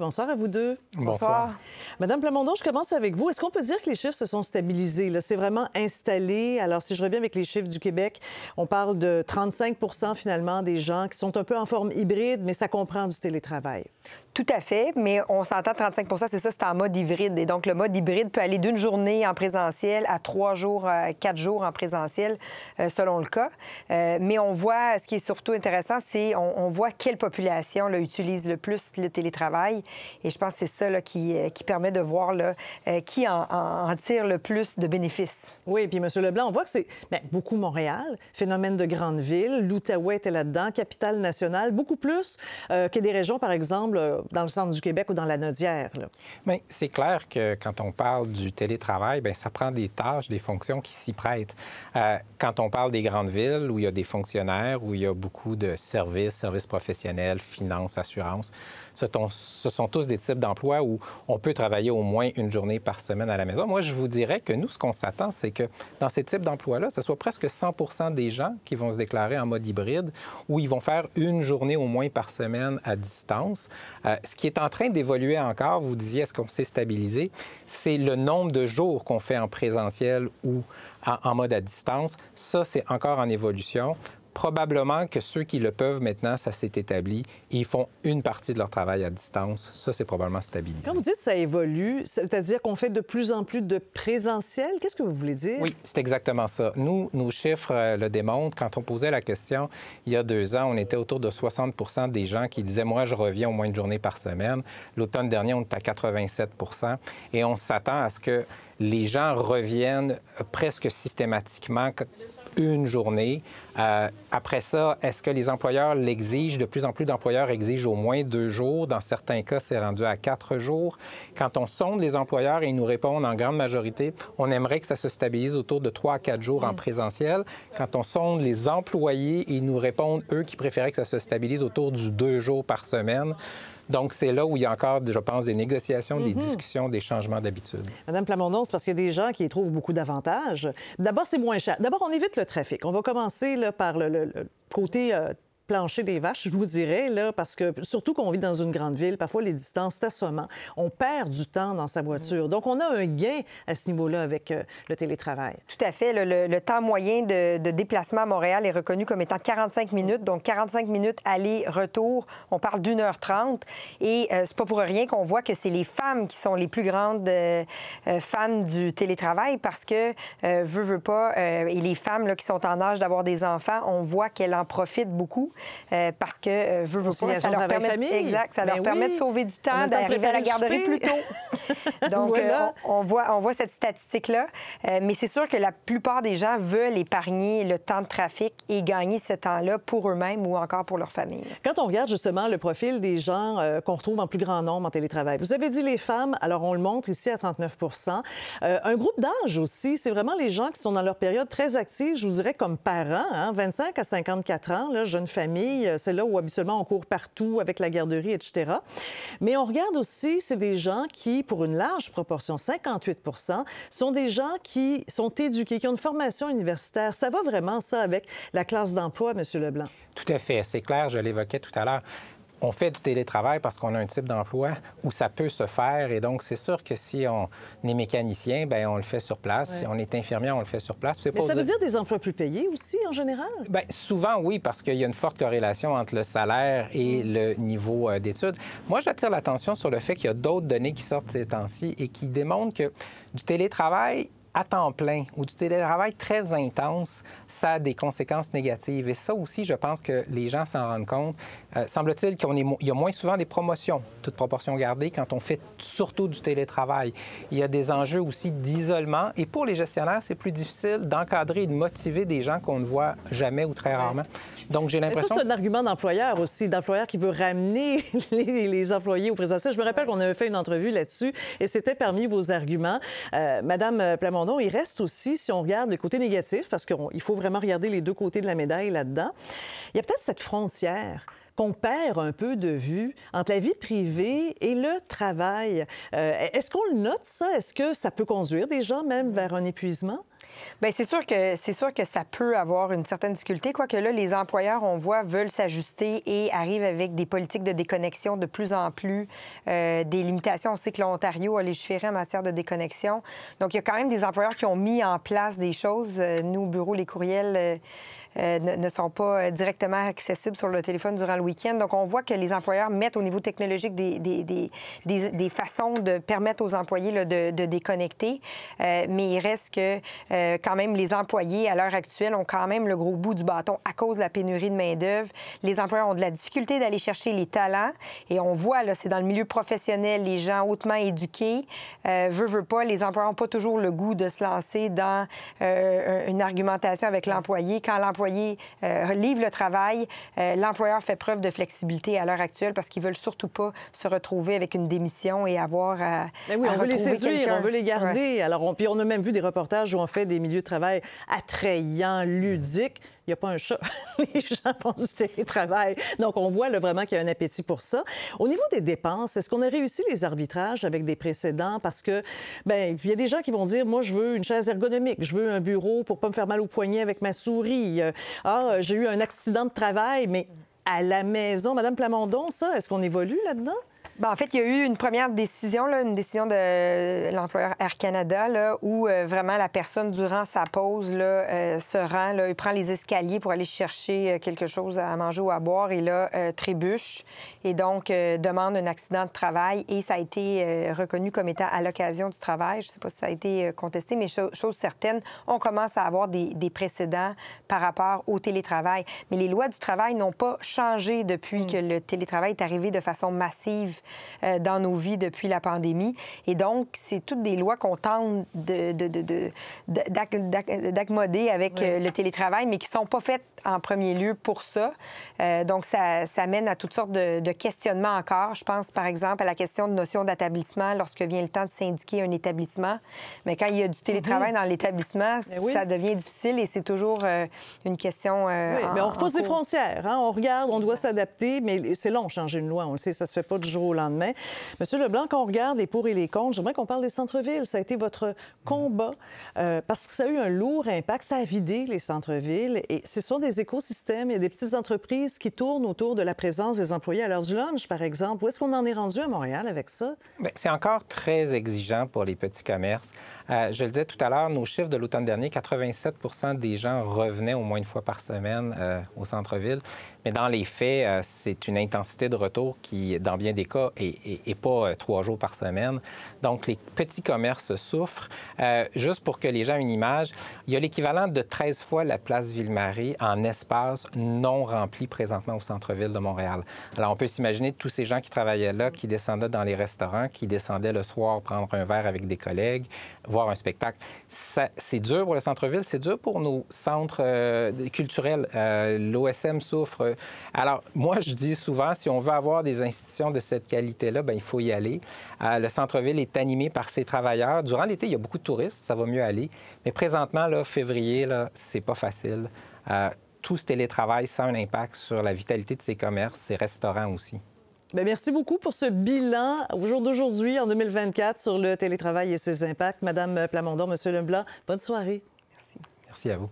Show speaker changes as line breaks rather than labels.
Bonsoir à vous deux. Bonsoir. Madame Plamondon, je commence avec vous. Est-ce qu'on peut dire que les chiffres se sont stabilisés? C'est vraiment installé. Alors, si je reviens avec les chiffres du Québec, on parle de 35
finalement des gens qui sont un peu en forme hybride, mais ça comprend du télétravail. Tout à fait, mais on s'entend 35 c'est ça, c'est en mode hybride. Et donc, le mode hybride peut aller d'une journée en présentiel à trois jours, euh, quatre jours en présentiel, euh, selon le cas. Euh, mais on voit, ce qui est surtout intéressant, c'est on, voit quelle population utilise le plus le télétravail. Et je pense que c'est ça qui, permet de voir qui en, tire le plus de bénéfices. Oui, puis, M. Leblanc, on voit que c'est ben, beaucoup Montréal, phénomène de grande ville.
L'Outaouais était là-dedans, capitale nationale, beaucoup plus que des régions, par exemple, dans le centre du Québec ou dans la Nodière.
c'est clair que quand on parle du télétravail, bien, ça prend des tâches, des fonctions qui s'y prêtent. Euh, quand on parle des grandes villes où il y a des fonctionnaires, où il y a beaucoup de services, services professionnels, finances, assurances, ce, ce sont tous des types d'emplois où on peut travailler au moins une journée par semaine à la maison. Moi, je vous dirais que nous, ce qu'on s'attend, c'est que dans ces types d'emplois-là, ce soit presque 100 des gens qui vont se déclarer en mode hybride, où ils vont faire une journée au moins par semaine à distance. Euh, ce qui est en train d'évoluer encore, vous disiez, est-ce qu'on s'est stabilisé, c'est le nombre de jours qu'on fait en présentiel ou en mode à distance. Ça, c'est encore en évolution probablement que ceux qui le peuvent maintenant, ça s'est établi ils font une partie de leur travail à distance. Ça, c'est probablement stabilisé.
Quand vous dites ça évolue, c'est-à-dire qu'on fait de plus en plus de présentiel, qu'est-ce que vous voulez dire? Oui,
c'est exactement ça. Nous, nos chiffres euh, le démontrent. Quand on posait la question il y a deux ans, on était autour de 60 des gens qui disaient Moi, je reviens au moins une journée par semaine. L'automne dernier, on est à 87 et on s'attend à ce que les gens reviennent presque systématiquement une journée. Euh, après ça, est-ce que les employeurs l'exigent? De plus en plus d'employeurs exigent au moins deux jours. Dans certains cas, c'est rendu à quatre jours. Quand on sonde les employeurs et ils nous répondent en grande majorité, on aimerait que ça se stabilise autour de trois à quatre jours en mm. présentiel. Quand on sonde les employés, ils nous répondent, eux, qui préféraient que ça se stabilise autour du deux jours par semaine. Donc, c'est là où il y a encore, je pense, des négociations, des mhm. discussions, des changements d'habitude.
Madame Plamondon, c'est parce qu'il y a des gens qui y trouvent beaucoup d'avantages. D'abord, c'est moins cher. D'abord, on évite le trafic. On va commencer par le, côté euh, plancher des vaches, je vous dirais, là, parce que surtout qu'on vit dans une grande ville, parfois les distances, assommant. On perd du temps dans sa voiture. Mm. Donc, on a un gain à ce niveau-là avec euh, le télétravail.
Tout à fait. Le, temps moyen de, déplacement à Montréal est reconnu comme étant 45 minutes. Donc, 45 minutes aller-retour. On parle d'une heure trente. Et euh, c'est pas pour rien qu'on voit que c'est les femmes qui sont les plus grandes euh, fans du télétravail parce que, veut, veux pas, et les femmes qui sont en âge d'avoir des enfants, on voit qu'elles en profitent beaucoup. Euh, parce que, euh, veut, pas, ça leur permet, exact, ça leur ben permet de sauver du temps, d'arriver à la garderie plus tôt. Donc, euh, on, voit, on voit cette statistique-là. mais c'est sûr que la plupart des gens veulent épargner le temps de trafic et gagner ce temps-là pour eux-mêmes ou encore pour leur famille.
Quand on regarde justement le profil des gens qu'on retrouve en plus grand nombre en télétravail, vous avez dit les femmes, alors on le montre ici à 39 Un groupe d'âge aussi, c'est vraiment les gens qui sont dans leur période très active, je vous dirais comme parents, 25 hein, à 54 ans, là, jeune famille euh, c'est là où habituellement on court partout avec la garderie, etc. Mais on regarde aussi, c'est des gens qui, pour une large proportion, 58 sont des gens qui sont éduqués, qui ont une formation universitaire. Ça va vraiment, ça, avec la classe d'emploi, M. Leblanc?
Tout à fait. C'est clair, je l'évoquais tout à l'heure on fait du télétravail parce qu'on a un type d'emploi où ça peut se faire. Et donc, c'est sûr que si on est mécanicien, bien, on le fait sur place. Si on est infirmier, on le fait sur place. Mais ça veut dire des
emplois plus payés aussi, en général?
Ben, souvent, oui, parce qu'il y a une forte corrélation entre le salaire et mm. le niveau euh, d'études. Moi, j'attire l'attention sur le fait qu'il y a d'autres données qui sortent ces temps-ci et qui démontrent que du télétravail, à temps plein ou du télétravail très intense, ça a des conséquences négatives. Et ça aussi, je pense que les gens s'en rendent compte. Euh, semble-t-il qu'il y a moins souvent des promotions, toute proportion gardée, quand on fait surtout du télétravail. Il y a des enjeux aussi d'isolement. Et pour les gestionnaires, c'est plus difficile d'encadrer et de motiver des gens qu'on ne voit jamais ou très rarement. Donc, j'ai l'impression... Ça, c'est un argument d'employeur
aussi, d'employeur qui veut ramener les, employés au présentiel. Je me rappelle qu'on avait fait une entrevue là-dessus et c'était parmi vos arguments. Euh, Madame Plamont il reste aussi, si on regarde le côté négatif, parce qu'il faut vraiment regarder les deux côtés de la médaille là-dedans, il y a peut-être cette frontière qu'on perd un peu de vue entre la vie privée et le travail. Euh, est-ce qu'on le note, ça? Est-ce que ça peut conduire des gens même vers un
épuisement? Bien, c'est sûr que c'est sûr que ça peut avoir une certaine difficulté, quoique là, les employeurs, on voit, veulent s'ajuster et arrivent avec des politiques de déconnexion de plus en plus, euh, des limitations. On sait que l'Ontario a légiféré en matière de déconnexion. Donc, il y a quand même des employeurs qui ont mis en place des choses. Euh, nous, au bureau, les courriels. Euh, euh, ne, sont pas euh, directement accessibles sur le téléphone durant le week-end. Donc, on voit que les employeurs mettent au niveau technologique des, des, des, des façons de permettre aux employés de, de, déconnecter. Euh, mais il reste que quand même les employés, à l'heure actuelle, ont quand même le gros bout du bâton à cause de la pénurie de main-d'œuvre. Les employeurs ont de la difficulté d'aller chercher les talents. Et on voit, là, c'est dans le milieu professionnel, les gens hautement éduqués, euh, veut, veut pas, les employeurs n'ont pas toujours le goût de se lancer dans une argumentation avec l'employé quand l'employé l'employé euh, livre le travail, euh, l'employeur fait preuve de flexibilité à l'heure actuelle parce qu'ils veulent surtout pas se retrouver avec une démission et avoir à. Mais ben oui, on veut les séduire, on veut les garder. Alors, on, puis on a même vu des reportages
où on fait des milieux de travail attrayants, ludiques n'y a pas un chat. Les gens font du télétravail. Donc, on voit vraiment qu'il y a un appétit pour ça. Au niveau des dépenses, est-ce qu'on a réussi les arbitrages avec des précédents? Parce que, ben il y a des gens qui vont dire, moi, je veux une chaise ergonomique, je veux un bureau pour pas me faire mal au poignet avec ma souris. Euh, ah, j'ai eu un accident de
travail, mais à la maison. Madame Plamondon, ça, est-ce qu'on évolue là-dedans? Ben, en fait, il y a eu une première décision, là, une décision de euh, l'employeur Air Canada, là, où euh, vraiment la personne, durant sa pause, là, euh, se rend, il prend les escaliers pour aller chercher quelque chose à manger ou à boire et là, trébuche et donc demande un accident de travail et ça a été reconnu comme étant à l'occasion du travail. Je ne sais pas si ça a été contesté, mais chose certaine, on commence à avoir des, précédents par rapport au télétravail. Mais les lois du travail n'ont pas changé depuis mmh. que le télétravail est arrivé de façon massive euh, dans nos vies depuis la pandémie. Et donc, c'est toutes des lois qu'on tente d'accommoder avec euh, le télétravail, mais qui ne sont pas faites en premier lieu pour ça. Euh, donc, ça, mène à toutes sortes de, questionnements encore. Je pense, par exemple, à la question de notion d'établissement lorsque vient le temps de syndiquer un établissement. Mais quand il y a du télétravail mhm. dans l'établissement, ça devient difficile et c'est toujours une question. oui, mais on repose les frontières.
Hein. On regarde, on doit s'adapter, mais c'est long changer une loi. On le sait, ça se fait pas du jour au lendemain. Monsieur Leblanc, quand on regarde les pour et les contre, j'aimerais qu'on parle des centres-villes. Ça a été votre combat euh, parce que ça a eu un lourd impact. Ça a vidé les centres-villes et ce sont des écosystèmes. Il y a des petites entreprises qui tournent autour de la présence des employés à l'heure du lunch, par exemple. Où est-ce qu'on en est rendu à Montréal avec
ça? Ben, c'est encore très exigeant pour les petits commerces. Euh, je le disais tout à l'heure, nos chiffres de l'automne dernier, 87 des gens revenaient au moins une fois par semaine euh, au centre-ville. Mais dans les faits, euh, c'est une intensité de retour qui, dans bien des cas, n'est pas euh, trois jours par semaine. Donc, les petits commerces souffrent. Euh, juste pour que les gens aient une image, il y a l'équivalent de 13 fois la place Ville-Marie en espace non rempli présentement au centre-ville de Montréal. Alors, on peut s'imaginer tous ces gens qui travaillaient là, qui descendaient dans les restaurants, qui descendaient le soir prendre un verre avec des collègues, voir un spectacle. C'est dur pour le centre-ville, c'est dur pour nos centres culturels. L'OSM souffre, alors, moi, je dis souvent, si on veut avoir des institutions de cette qualité-là, ben, il faut y aller. Euh, le centre-ville est animé par ses travailleurs. Durant l'été, il y a beaucoup de touristes, ça va mieux aller. Mais présentement, là, février, là, c'est pas facile. Euh, tout ce télétravail, ça a un impact sur la vitalité de ses commerces, ses restaurants aussi.
Bien, merci beaucoup pour ce bilan au jour d'aujourd'hui, en 2024, sur le télétravail et ses impacts. Madame Plamondon, Monsieur Leblanc, bonne soirée.
Merci. Merci à vous.